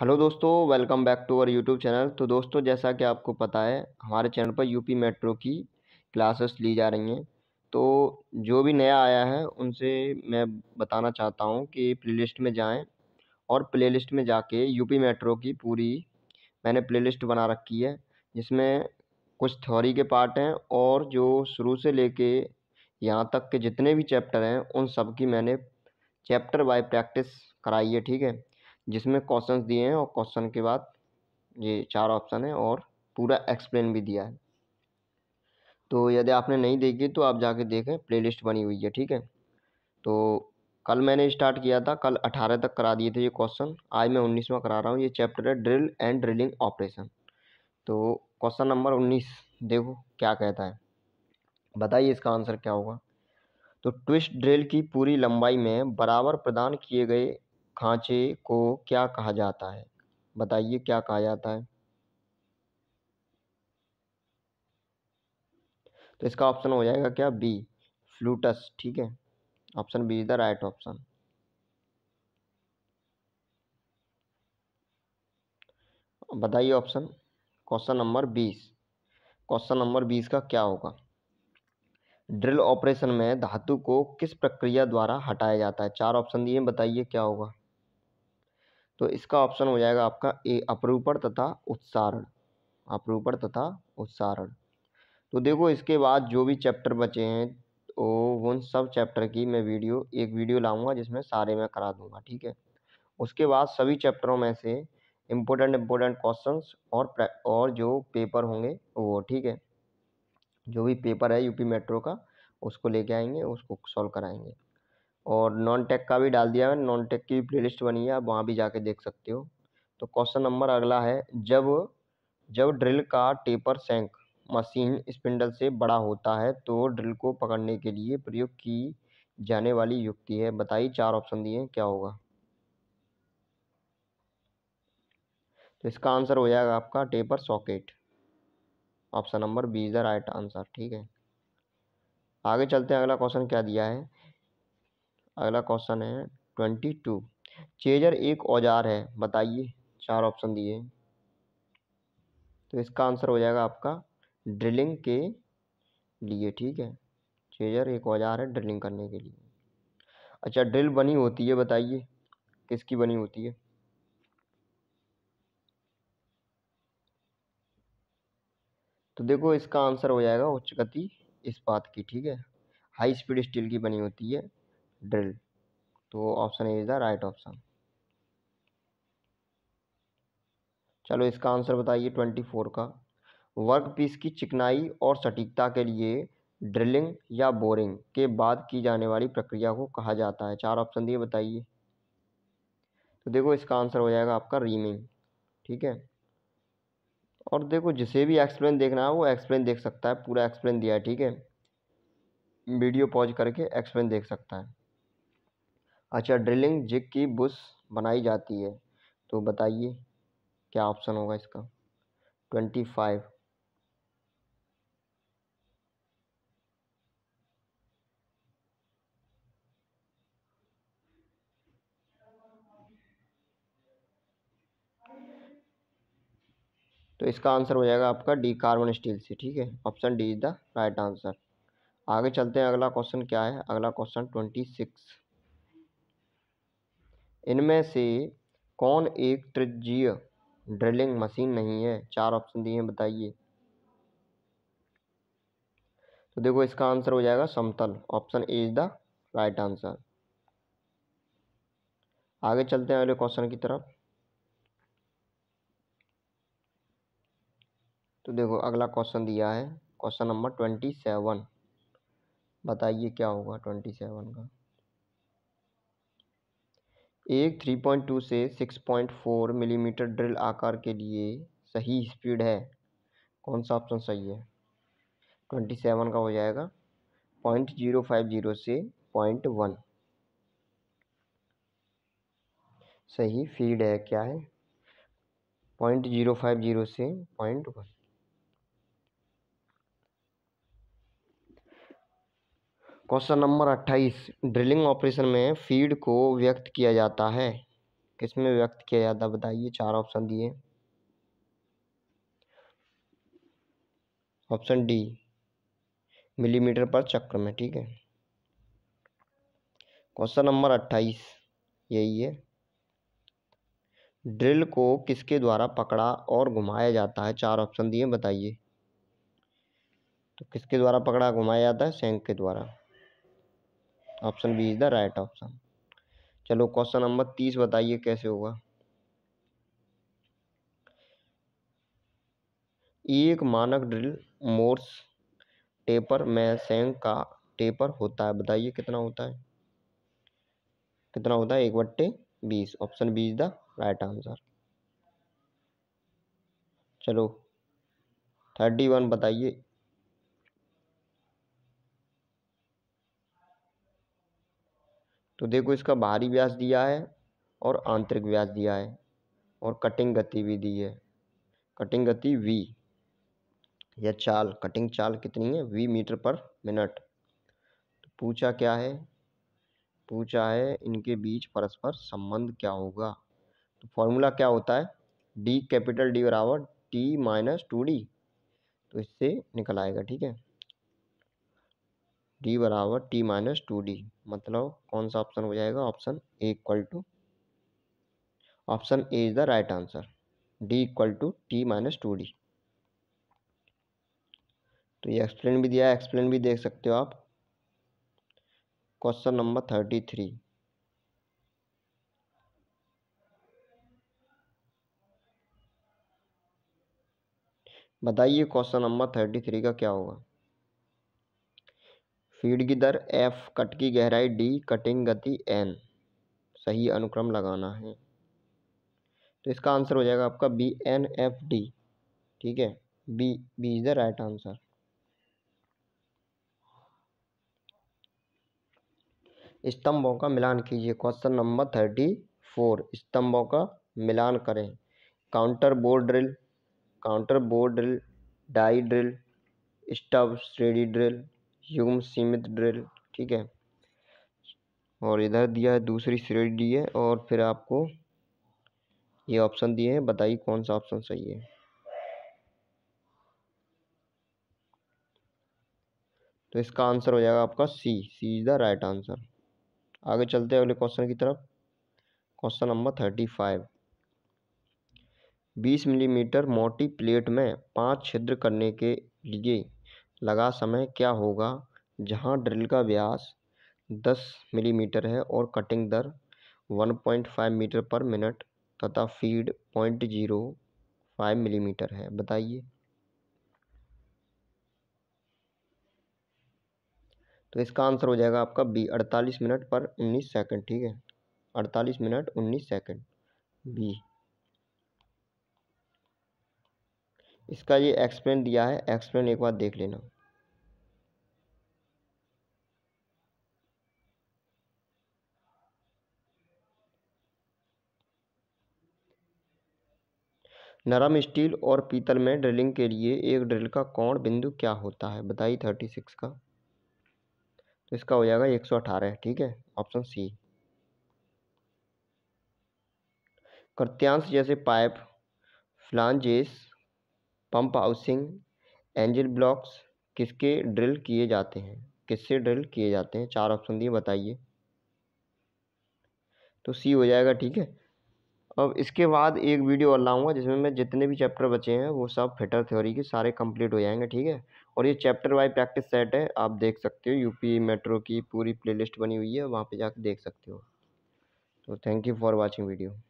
hello दोस्तों welcome back to our YouTube channel तो दोस्तों जैसा कि आपको पता है हमारे चैनल पर यूपी मेट्रो की क्लासेस ली जा रही हैं तो जो भी नया आया है उनसे मैं बताना चाहता हूं कि प्लेलिस्ट में जाएं और प्लेलिस्ट में जाके यूपी मेट्रो की पूरी मैंने प्लेलिस्ट बना रखी है जिसमें कुछ थ्योरी के पार्ट हैं और जो शुरू से कर यहाँ तक के जितने भी चैप्टर हैं उन सब की मैंने चैप्टर बाय प्रैक्टिस कराई है ठीक है जिसमें क्वेश्चन दिए हैं और क्वेश्चन के बाद ये चार ऑप्शन है और पूरा एक्सप्लेन भी दिया है तो यदि आपने नहीं देखी तो आप जाके देखें प्लेलिस्ट बनी हुई है ठीक है तो कल मैंने स्टार्ट किया था कल अठारह तक करा दिए थे ये क्वेश्चन आज मैं उन्नीसवा करा रहा हूँ ये चैप्टर है ड्रिल एंड ड्रिलिंग ऑपरेशन तो क्वेश्चन नंबर उन्नीस देखो क्या कहता है बताइए इसका आंसर क्या होगा तो ट्विस्ट ड्रिल की पूरी लंबाई में बराबर प्रदान किए गए खांचे को क्या कहा जाता है बताइए क्या कहा जाता है तो इसका ऑप्शन हो जाएगा क्या बी फ्लूटस ठीक है option B is the right option बताइए ऑप्शन क्वेश्चन नंबर बीस क्वेश्चन नंबर बीस का क्या होगा ड्रिल ऑपरेशन में धातु को किस प्रक्रिया द्वारा हटाया जाता है चार ऑप्शन दिए बताइए क्या होगा तो इसका ऑप्शन हो जाएगा आपका ए अपरूपण तथा उत्सारण अपरूपण तथा उत्सारण तो देखो इसके बाद जो भी चैप्टर बचे हैं तो उन सब चैप्टर की मैं वीडियो एक वीडियो लाऊंगा जिसमें सारे मैं करा दूंगा ठीक है उसके बाद सभी चैप्टरों में से इम्पोर्टेंट इम्पोर्टेंट क्वेश्चन और और जो पेपर होंगे वो ठीक है जो भी पेपर है यूपी मेट्रो का उसको लेके आएंगे उसको सॉल्व कराएंगे और नॉन टेक का भी डाल दिया है नॉन टेक की प्ले लिस्ट बनी है आप वहाँ भी जाके देख सकते हो तो क्वेश्चन नंबर अगला है जब जब ड्रिल का टेपर सेंक मशीन स्पिंडल से बड़ा होता है तो ड्रिल को पकड़ने के लिए प्रयोग की जाने वाली युक्ति है बताइए चार ऑप्शन दिए क्या होगा तो इसका आंसर हो जाएगा आपका taper socket option number B is the right answer ठीक है आगे चलते हैं अगला क्वेश्चन क्या दिया है अगला क्वेश्चन है ट्वेंटी टू चेजर एक औजार है बताइए चार ऑप्शन दिए तो इसका आंसर हो जाएगा आपका ड्रिलिंग के लिए ठीक है चेजर एक औजार है ड्रिलिंग करने के लिए अच्छा ड्रिल बनी होती है बताइए किसकी बनी होती है तो देखो इसका आंसर हो जाएगा उच्च गति इस बात की ठीक है हाई स्पीड स्टील की बनी होती है ड्रिल तो option A is the right option चलो इसका आंसर बताइए ट्वेंटी फोर का वर्क पीस की चिकनाई और सटीकता के लिए ड्रिलिंग या बोरिंग के बाद की जाने वाली प्रक्रिया को कहा जाता है चार ऑप्शन दिए बताइए तो देखो इसका आंसर हो जाएगा आपका रीमिंग ठीक है और देखो जिसे भी एक्सप्लेन देखना है वो एक्सप्लेन देख सकता है पूरा एक्सप्लेन दिया है ठीक है वीडियो पॉज करके एक्सप्लेन देख सकता है अच्छा ड्रिलिंग जिग की बुश बनाई जाती है तो बताइए क्या ऑप्शन होगा इसका ट्वेंटी फाइव तो इसका आंसर हो जाएगा आपका डी कार्बन स्टील से ठीक है option D is the right answer आगे चलते हैं अगला क्वेश्चन क्या है अगला क्वेश्चन ट्वेंटी सिक्स इनमें से कौन एक त्रिज्यीय ड्रिलिंग मशीन नहीं है चार ऑप्शन दिए हैं बताइए तो देखो इसका आंसर हो जाएगा समतल option A is the right answer आगे चलते हैं अगले क्वेश्चन की तरफ तो देखो अगला क्वेश्चन दिया है क्वेश्चन नंबर ट्वेंटी सेवन बताइए क्या होगा ट्वेंटी सेवन का एक 3.2 से 6.4 मिलीमीटर ड्रिल आकार के लिए सही स्पीड है कौन सा ऑप्शन सही है 27 का हो जाएगा पॉइंट जीरो फाइव जीरो से पॉइंट वन सही फीड है क्या है पॉइंट जीरो फाइव जीरो से पॉइंट वन क्वेश्चन नंबर अट्ठाईस ड्रिलिंग ऑपरेशन में फीड को व्यक्त किया जाता है किसमें व्यक्त किया जाता है बताइए चार ऑप्शन दिए ऑप्शन डी मिलीमीटर पर चक्र में ठीक है क्वेश्चन नंबर अट्ठाईस यही है ड्रिल को किसके द्वारा पकड़ा और घुमाया जाता है चार ऑप्शन दिए बताइए तो किसके द्वारा पकड़ा घुमाया जाता है सेंक के द्वारा option B is the right option चलो क्वेश्चन नंबर तीस बताइए कैसे होगा एक मानक ड्रिल मोर्स टेपर में सेंग का टेपर होता है बताइए कितना होता है कितना होता है एक बट्टे बीस option B is the right answer चलो थर्टी वन बताइए तो देखो इसका बाहरी व्यास दिया है और आंतरिक व्यास दिया है और कटिंग गति भी दी है कटिंग गति वी या चाल कटिंग चाल कितनी है वी मीटर पर मिनट तो पूछा क्या है पूछा है इनके बीच परस्पर संबंध क्या होगा तो फॉर्मूला क्या होता है डी कैपिटल डी बराबर टी माइनस टू डी तो इससे निकल आएगा ठीक है डी बराबर टी माइनस टू डी मतलब कौन सा ऑप्शन हो जाएगा option A equal to option A is the right answer D equal to T minus two D तो ये एक्सप्लेन भी दिया है एक्सप्लेन भी देख सकते हो आप क्वेश्चन नंबर थर्टी थ्री बताइए क्वेश्चन नंबर थर्टी थ्री का क्या होगा फीड की दर एफ कट की गहराई डी कटिंग गति एन सही अनुक्रम लगाना है तो इसका आंसर हो जाएगा आपका बी एन एफ डी ठीक है B B is the right answer स्तंभों का मिलान कीजिए क्वेश्चन नंबर थर्टी फोर स्तंभों का मिलान करें counter board drill counter board drill die drill stub श्रेणी ड्रिल युग्म सीमित ड्रिल ठीक है और इधर दिया है दूसरी श्रेणी डी है और फिर आपको ये ऑप्शन दिए हैं बताइए कौन सा ऑप्शन सही है तो इसका आंसर हो जाएगा आपका C C is the right answer आगे चलते हैं अगले क्वेश्चन की तरफ क्वेश्चन नंबर थर्टी फाइव बीस मिलीमीटर मोटी प्लेट में पांच छिद्र करने के लिए लगा समय क्या होगा जहां ड्रिल का व्यास 10 मिलीमीटर है और कटिंग दर 1.5 मीटर पर मिनट तथा feed point zero five millimetre है बताइए तो इसका आंसर हो जाएगा आपका बी अड़तालीस मिनट पर उन्नीस सेकंड ठीक है अड़तालीस मिनट उन्नीस सेकंड बी इसका ये एक्सप्लेन दिया है एक्सप्लेन एक बार देख लेना नरम स्टील और पीतल में ड्रिलिंग के लिए एक ड्रिल का कोण बिंदु क्या होता है बताइए थर्टी सिक्स का तो इसका हो जाएगा एक सौ अठारह ठीक है ऑप्शन सी कृत्यांश जैसे pipe flanges pump housing engine blocks किसके ड्रिल किए जाते हैं किससे ड्रिल किए जाते हैं चार ऑप्शन दिए बताइए तो सी हो जाएगा ठीक है अब इसके बाद एक वीडियो और लाऊंगा जिसमें मैं जितने भी चैप्टर बचे हैं वो सब फिटर थ्योरी के सारे कंप्लीट हो जाएंगे ठीक है और ये चैप्टर वाइज प्रैक्टिस सेट है आप देख सकते हो यूपी मेट्रो की पूरी प्लेलिस्ट बनी हुई है वहाँ पे जाके देख सकते हो तो thank you for watching video